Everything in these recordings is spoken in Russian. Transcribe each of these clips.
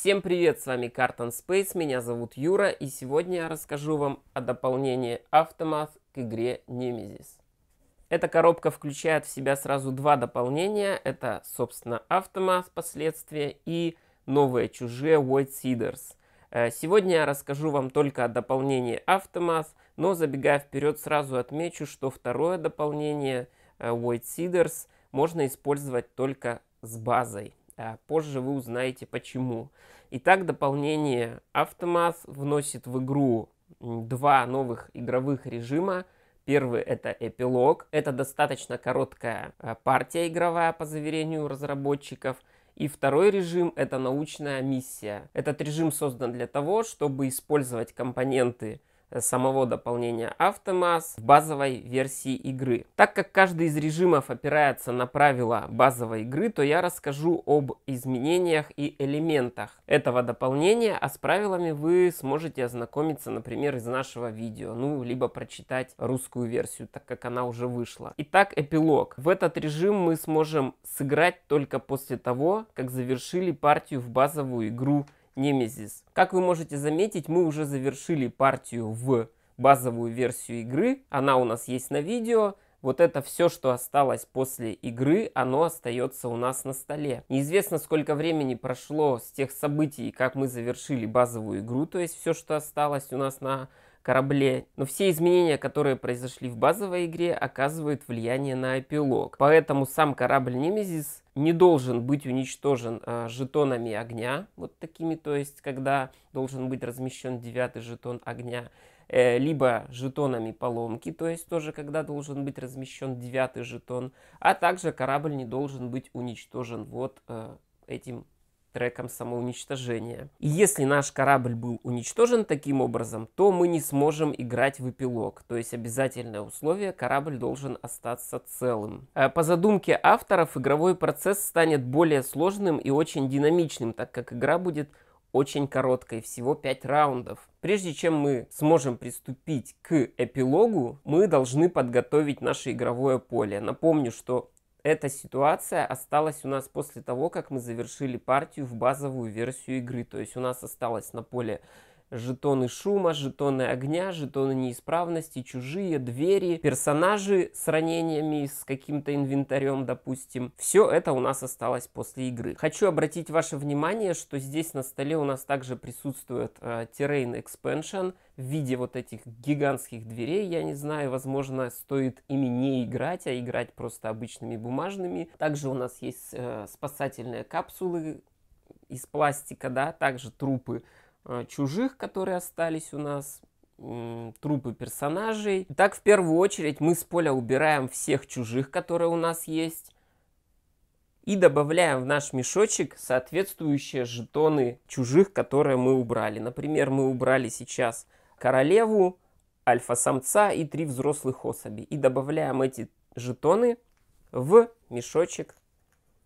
Всем привет, с вами Carton Space, меня зовут Юра, и сегодня я расскажу вам о дополнении Aftermath к игре Nemesis. Эта коробка включает в себя сразу два дополнения, это, собственно, Aftermath последствия и новые чужие White Seeders. Э, сегодня я расскажу вам только о дополнении Aftermath, но забегая вперед сразу отмечу, что второе дополнение э, White Seeders можно использовать только с базой. А позже вы узнаете почему. Итак, дополнение Автомас вносит в игру два новых игровых режима. Первый это эпилог. Это достаточно короткая а, партия игровая, по заверению разработчиков. И второй режим — это научная миссия. Этот режим создан для того, чтобы использовать компоненты Э, самого дополнения Автомас в базовой версии игры. Так как каждый из режимов опирается на правила базовой игры, то я расскажу об изменениях и элементах этого дополнения, а с правилами вы сможете ознакомиться, например, из нашего видео, ну, либо прочитать русскую версию, так как она уже вышла. Итак, эпилог. В этот режим мы сможем сыграть только после того, как завершили партию в базовую игру Nemesis. Как вы можете заметить, мы уже завершили партию в базовую версию игры. Она у нас есть на видео. Вот это все, что осталось после игры, оно остается у нас на столе. Неизвестно, сколько времени прошло с тех событий, как мы завершили базовую игру, то есть все, что осталось у нас на корабле. Но все изменения, которые произошли в базовой игре, оказывают влияние на эпилог. Поэтому сам корабль Немезис не должен быть уничтожен э, жетонами огня, вот такими, то есть когда должен быть размещен девятый жетон огня, э, либо жетонами поломки, то есть тоже когда должен быть размещен девятый жетон, а также корабль не должен быть уничтожен вот э, этим треком самоуничтожения. И если наш корабль был уничтожен таким образом, то мы не сможем играть в эпилог, то есть обязательное условие, корабль должен остаться целым. А по задумке авторов, игровой процесс станет более сложным и очень динамичным, так как игра будет очень короткой, всего 5 раундов. Прежде чем мы сможем приступить к эпилогу, мы должны подготовить наше игровое поле. Напомню, что эта ситуация осталась у нас после того, как мы завершили партию в базовую версию игры. То есть у нас осталось на поле жетоны шума, жетоны огня, жетоны неисправности, чужие, двери, персонажи с ранениями, с каким-то инвентарем, допустим. Все это у нас осталось после игры. Хочу обратить ваше внимание, что здесь на столе у нас также присутствует э, Terrain Expansion в виде вот этих гигантских дверей. Я не знаю, возможно, стоит ими не играть, а играть просто обычными бумажными. Также у нас есть э, спасательные капсулы из пластика, да, также трупы Э, чужих, которые остались у нас, трупы персонажей. Так, в первую очередь, мы с поля убираем всех чужих, которые у нас есть, и добавляем в наш мешочек соответствующие жетоны чужих, которые мы убрали. Например, мы убрали сейчас королеву, альфа-самца и три взрослых особи. И добавляем эти жетоны в мешочек,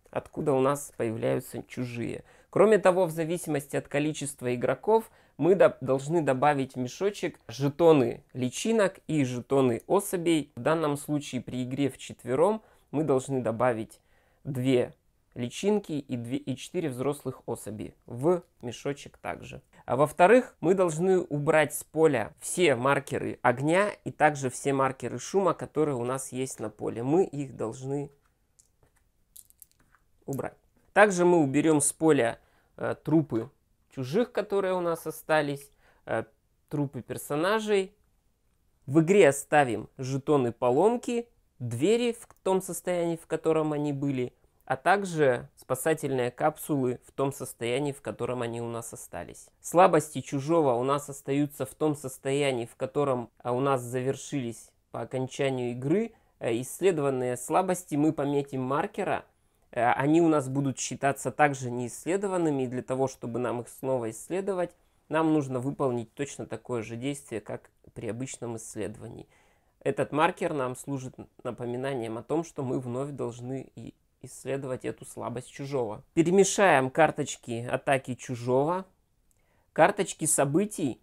откуда у нас появляются чужие. Кроме того, в зависимости от количества игроков, мы до должны добавить в мешочек жетоны личинок и жетоны особей. В данном случае при игре в четвером мы должны добавить 2 личинки и, 2, и 4 взрослых особи в мешочек также. А во-вторых, мы должны убрать с поля все маркеры огня и также все маркеры шума, которые у нас есть на поле. Мы их должны убрать. Также мы уберем с поля э, трупы чужих, которые у нас остались, э, трупы персонажей. В игре оставим жетоны поломки, двери в том состоянии, в котором они были, а также спасательные капсулы в том состоянии, в котором они у нас остались. Слабости чужого у нас остаются в том состоянии, в котором э, у нас завершились по окончанию игры. Э, исследованные слабости мы пометим маркера – Э, они у нас будут считаться также неисследованными, и для того, чтобы нам их снова исследовать, нам нужно выполнить точно такое же действие, как при обычном исследовании. Этот маркер нам служит напоминанием о том, что мы вновь должны исследовать эту слабость чужого. Перемешаем карточки атаки чужого. Карточки событий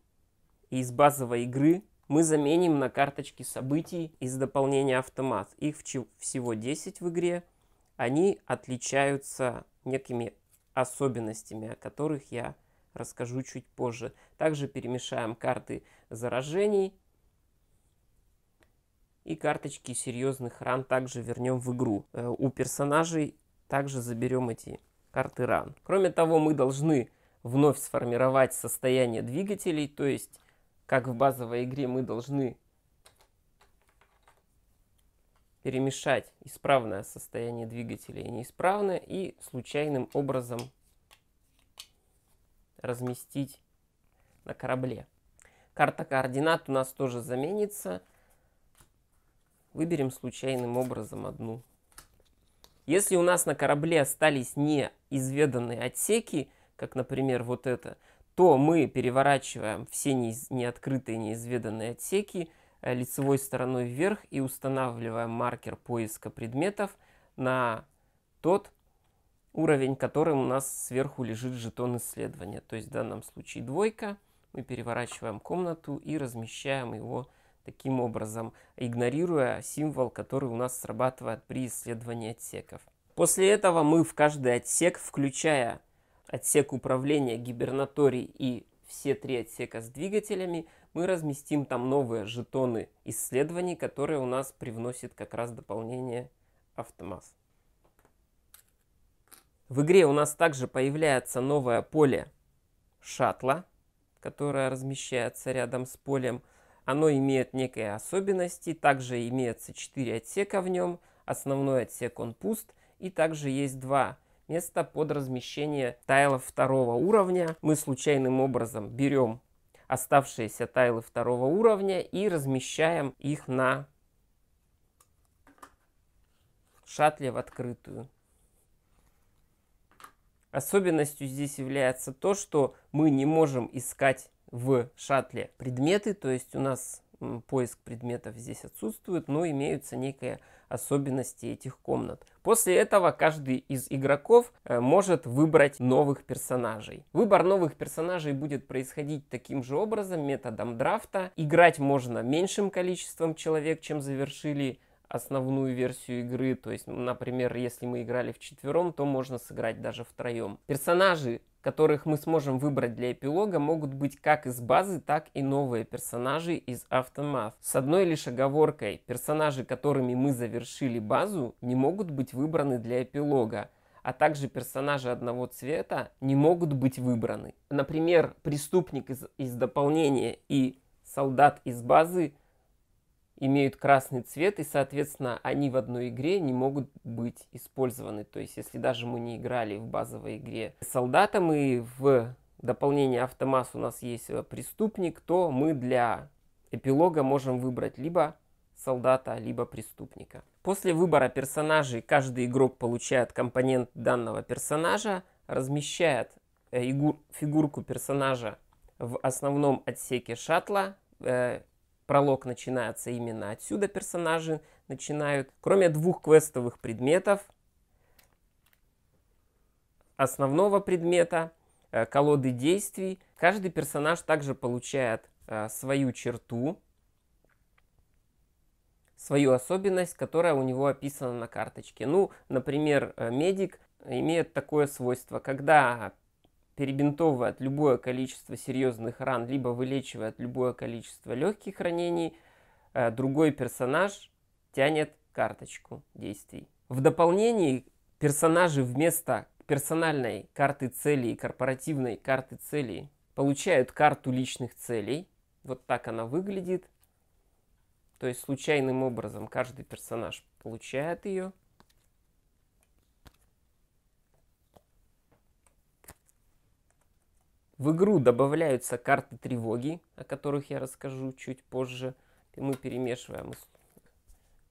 из базовой игры мы заменим на карточки событий из дополнения автомат. Их всего 10 в игре они отличаются некими особенностями, о которых я расскажу чуть позже. Также перемешаем карты заражений и карточки серьезных ран также вернем в игру. Э, у персонажей также заберем эти карты ран. Кроме того, мы должны вновь сформировать состояние двигателей, то есть, как в базовой игре, мы должны перемешать исправное состояние двигателя и неисправное и случайным образом разместить на корабле. Карта координат у нас тоже заменится. Выберем случайным образом одну. Если у нас на корабле остались неизведанные отсеки, как, например, вот это, то мы переворачиваем все неиз... неоткрытые, неизведанные отсеки – Э, лицевой стороной вверх и устанавливаем маркер поиска предметов на тот уровень, которым у нас сверху лежит жетон исследования. То есть в данном случае двойка. Мы переворачиваем комнату и размещаем его таким образом, игнорируя символ, который у нас срабатывает при исследовании отсеков. После этого мы в каждый отсек, включая отсек управления гибернаторий и все три отсека с двигателями, мы разместим там новые жетоны исследований, которые у нас привносит как раз дополнение Автомаз. В игре у нас также появляется новое поле Шатла, которое размещается рядом с полем. Оно имеет некие особенности, также имеется 4 отсека в нем, основной отсек он пуст, и также есть два места под размещение тайлов второго уровня. Мы случайным образом берем оставшиеся тайлы второго уровня и размещаем их на шатле в открытую. Особенностью здесь является то, что мы не можем искать в шатле предметы, то есть у нас поиск предметов здесь отсутствует, но имеются некие особенности этих комнат. После этого каждый из игроков э, может выбрать новых персонажей. Выбор новых персонажей будет происходить таким же образом, методом драфта. Играть можно меньшим количеством человек, чем завершили основную версию игры. То есть, например, если мы играли в четвером, то можно сыграть даже втроем. Персонажи, которых мы сможем выбрать для эпилога, могут быть как из базы, так и новые персонажи из Aftermath. С одной лишь оговоркой, персонажи, которыми мы завершили базу, не могут быть выбраны для эпилога а также персонажи одного цвета не могут быть выбраны. Например, преступник из, из дополнения и солдат из базы имеют красный цвет, и, соответственно, они в одной игре не могут быть использованы. То есть, если даже мы не играли в базовой игре с солдатом, и в дополнение автомасс у нас есть э, преступник, то мы для эпилога можем выбрать либо солдата, либо преступника. После выбора персонажей каждый игрок получает компонент данного персонажа, размещает э, фигурку персонажа в основном отсеке шаттла, э, Пролог начинается именно отсюда, персонажи начинают. Кроме двух квестовых предметов, основного предмета, э, колоды действий, каждый персонаж также получает э, свою черту, свою особенность, которая у него описана на карточке. Ну, например, э, медик имеет такое свойство, когда перебинтовывая от любое количество серьезных ран, либо вылечивая от любое количество легких ранений, э, другой персонаж тянет карточку действий. В дополнении персонажи вместо персональной карты целей, корпоративной карты целей, получают карту личных целей. Вот так она выглядит. То есть случайным образом каждый персонаж получает ее. В игру добавляются карты тревоги, о которых я расскажу чуть позже. И мы перемешиваем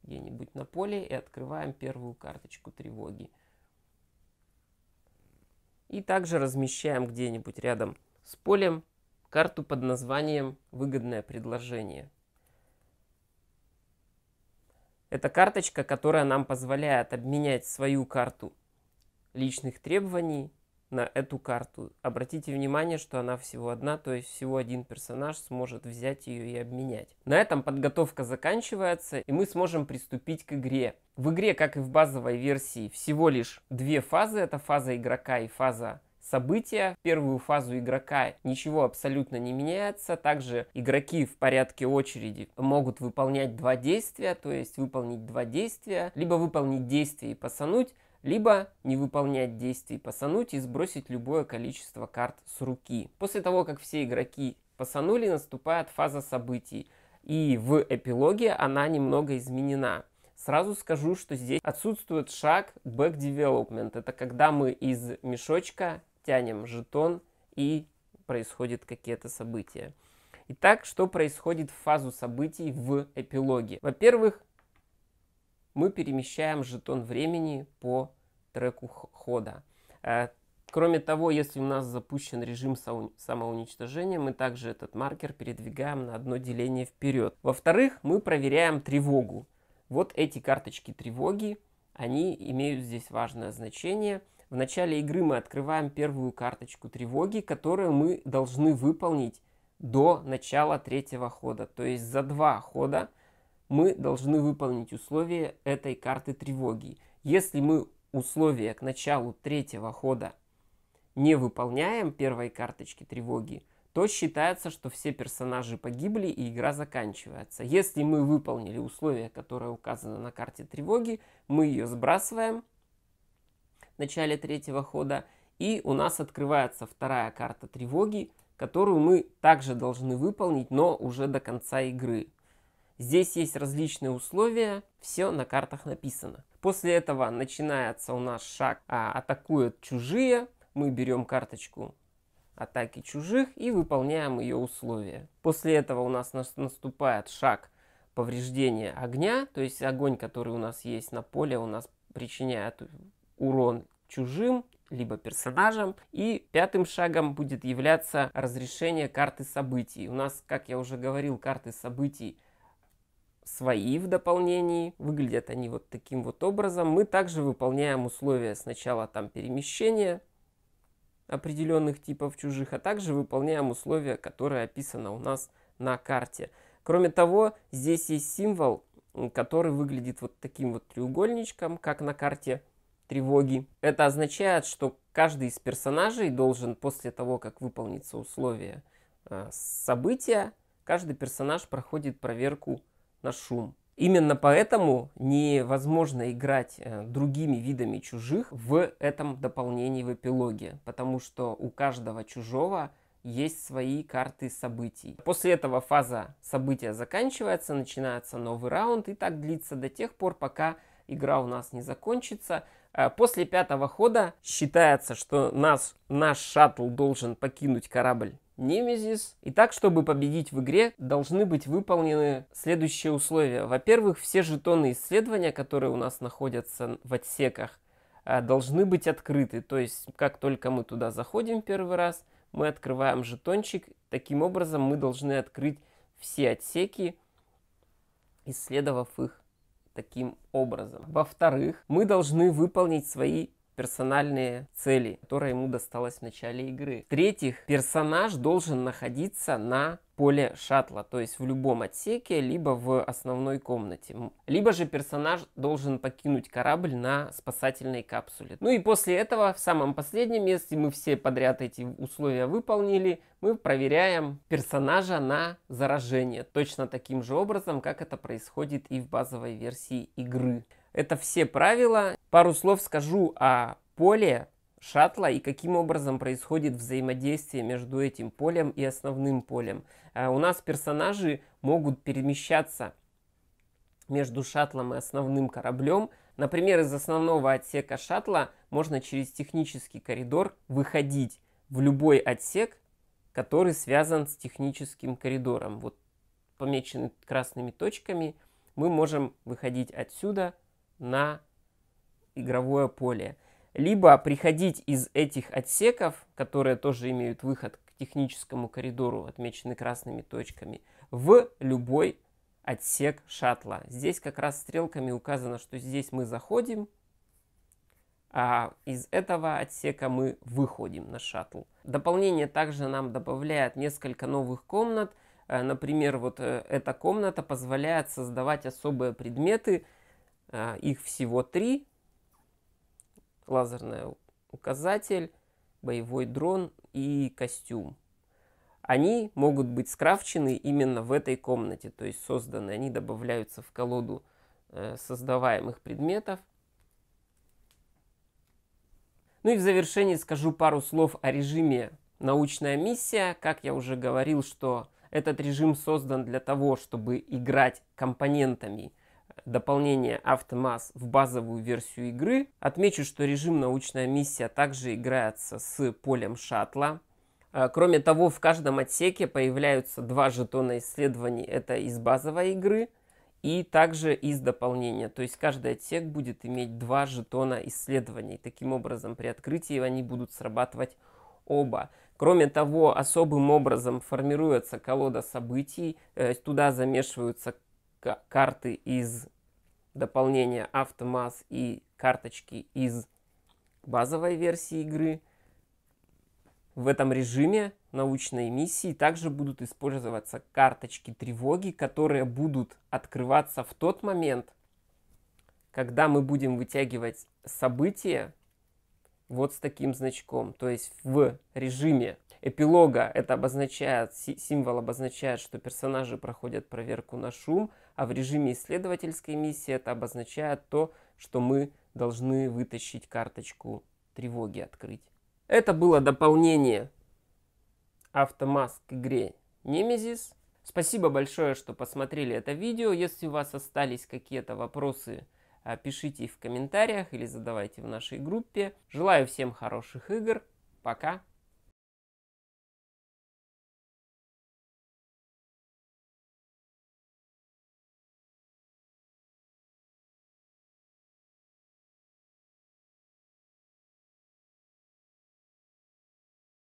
где-нибудь на поле и открываем первую карточку тревоги. И также размещаем где-нибудь рядом с полем карту под названием «Выгодное предложение». Это карточка, которая нам позволяет обменять свою карту личных требований на эту карту. Обратите внимание, что она всего одна, то есть всего один персонаж сможет взять ее и обменять. На этом подготовка заканчивается, и мы сможем приступить к игре. В игре, как и в базовой версии, всего лишь две фазы. Это фаза игрока и фаза события. Первую фазу игрока ничего абсолютно не меняется. Также игроки в порядке очереди могут выполнять два действия, то есть выполнить два действия, либо выполнить действие и пасануть, либо не выполнять действий пасануть и сбросить любое количество карт с руки. После того, как все игроки пасанули, наступает фаза событий, и в эпилоге она немного изменена. Сразу скажу, что здесь отсутствует шаг back development. Это когда мы из мешочка тянем жетон и происходит какие-то события. Итак, что происходит в фазу событий в эпилоге? Во-первых, мы перемещаем жетон времени по треку хода. Э, кроме того, если у нас запущен режим самоуничтожения, мы также этот маркер передвигаем на одно деление вперед. Во-вторых, мы проверяем тревогу. Вот эти карточки тревоги, они имеют здесь важное значение. В начале игры мы открываем первую карточку тревоги, которую мы должны выполнить до начала третьего хода. То есть за два хода мы должны выполнить условия этой карты тревоги. Если мы условия к началу третьего хода не выполняем первой карточки тревоги, то считается, что все персонажи погибли и игра заканчивается. Если мы выполнили условие, которое указано на карте тревоги, мы ее сбрасываем в начале третьего хода, и у нас открывается вторая карта тревоги, которую мы также должны выполнить, но уже до конца игры. Здесь есть различные условия, все на картах написано. После этого начинается у нас шаг а, «Атакуют чужие». Мы берем карточку атаки чужих и выполняем ее условия. После этого у нас наступает шаг повреждения огня, то есть огонь, который у нас есть на поле, у нас причиняет урон чужим либо персонажам. И пятым шагом будет являться разрешение карты событий. У нас, как я уже говорил, карты событий свои в дополнении. Выглядят они вот таким вот образом. Мы также выполняем условия сначала там перемещения определенных типов чужих, а также выполняем условия, которые описаны у нас на карте. Кроме того, здесь есть символ, который выглядит вот таким вот треугольничком, как на карте тревоги. Это означает, что каждый из персонажей должен после того, как выполнится условие э, события, каждый персонаж проходит проверку на шум. Именно поэтому невозможно играть э, другими видами чужих в этом дополнении в эпилоге, потому что у каждого чужого есть свои карты событий. После этого фаза события заканчивается, начинается новый раунд и так длится до тех пор, пока игра у нас не закончится. Э, после пятого хода считается, что нас, наш шаттл должен покинуть корабль Немезис. И так, чтобы победить в игре, должны быть выполнены следующие условия. Во-первых, все жетоны исследования, которые у нас находятся в отсеках, а, должны быть открыты. То есть, как только мы туда заходим первый раз, мы открываем жетончик. Таким образом, мы должны открыть все отсеки, исследовав их таким образом. Во-вторых, мы должны выполнить свои персональные цели, которые ему досталось в начале игры. В-третьих, персонаж должен находиться на поле шаттла, то есть в любом отсеке, либо в основной комнате. Либо же персонаж должен покинуть корабль на спасательной капсуле. Ну и после этого, в самом последнем месте, мы все подряд эти условия выполнили, мы проверяем персонажа на заражение, точно таким же образом, как это происходит и в базовой версии игры. Это все правила. Пару слов скажу о поле шаттла и каким образом происходит взаимодействие между этим полем и основным полем. Э, у нас персонажи могут перемещаться между шаттлом и основным кораблем. Например, из основного отсека шаттла можно через технический коридор выходить в любой отсек, который связан с техническим коридором. Вот помечены красными точками, мы можем выходить отсюда на игровое поле. Либо приходить из этих отсеков, которые тоже имеют выход к техническому коридору, отмеченный красными точками, в любой отсек шаттла. Здесь как раз стрелками указано, что здесь мы заходим, а из этого отсека мы выходим на шаттл. Дополнение также нам добавляет несколько новых комнат. Э, например, вот э, эта комната позволяет создавать особые предметы, а, их всего три. Лазерный указатель, боевой дрон и костюм. Они могут быть скрафчены именно в этой комнате, то есть созданы. Они добавляются в колоду э, создаваемых предметов. Ну и в завершении скажу пару слов о режиме «Научная миссия». Как я уже говорил, что этот режим создан для того, чтобы играть компонентами дополнение Автомас в базовую версию игры. Отмечу, что режим научная миссия также играется с полем шаттла. Э, кроме того, в каждом отсеке появляются два жетона исследований. Это из базовой игры и также из дополнения. То есть каждый отсек будет иметь два жетона исследований. Таким образом, при открытии они будут срабатывать оба. Кроме того, особым образом формируется колода событий, э, туда замешиваются карты из дополнения Автомаз и карточки из базовой версии игры. В этом режиме научной миссии также будут использоваться карточки тревоги, которые будут открываться в тот момент, когда мы будем вытягивать события вот с таким значком. То есть в режиме эпилога это обозначает, символ обозначает, что персонажи проходят проверку на шум, а в режиме исследовательской миссии это обозначает то, что мы должны вытащить карточку тревоги, открыть. Это было дополнение Автомаск к игре Немезис. Спасибо большое, что посмотрели это видео. Если у вас остались какие-то вопросы, а, пишите в комментариях или задавайте в нашей группе. Желаю всем хороших игр. Пока.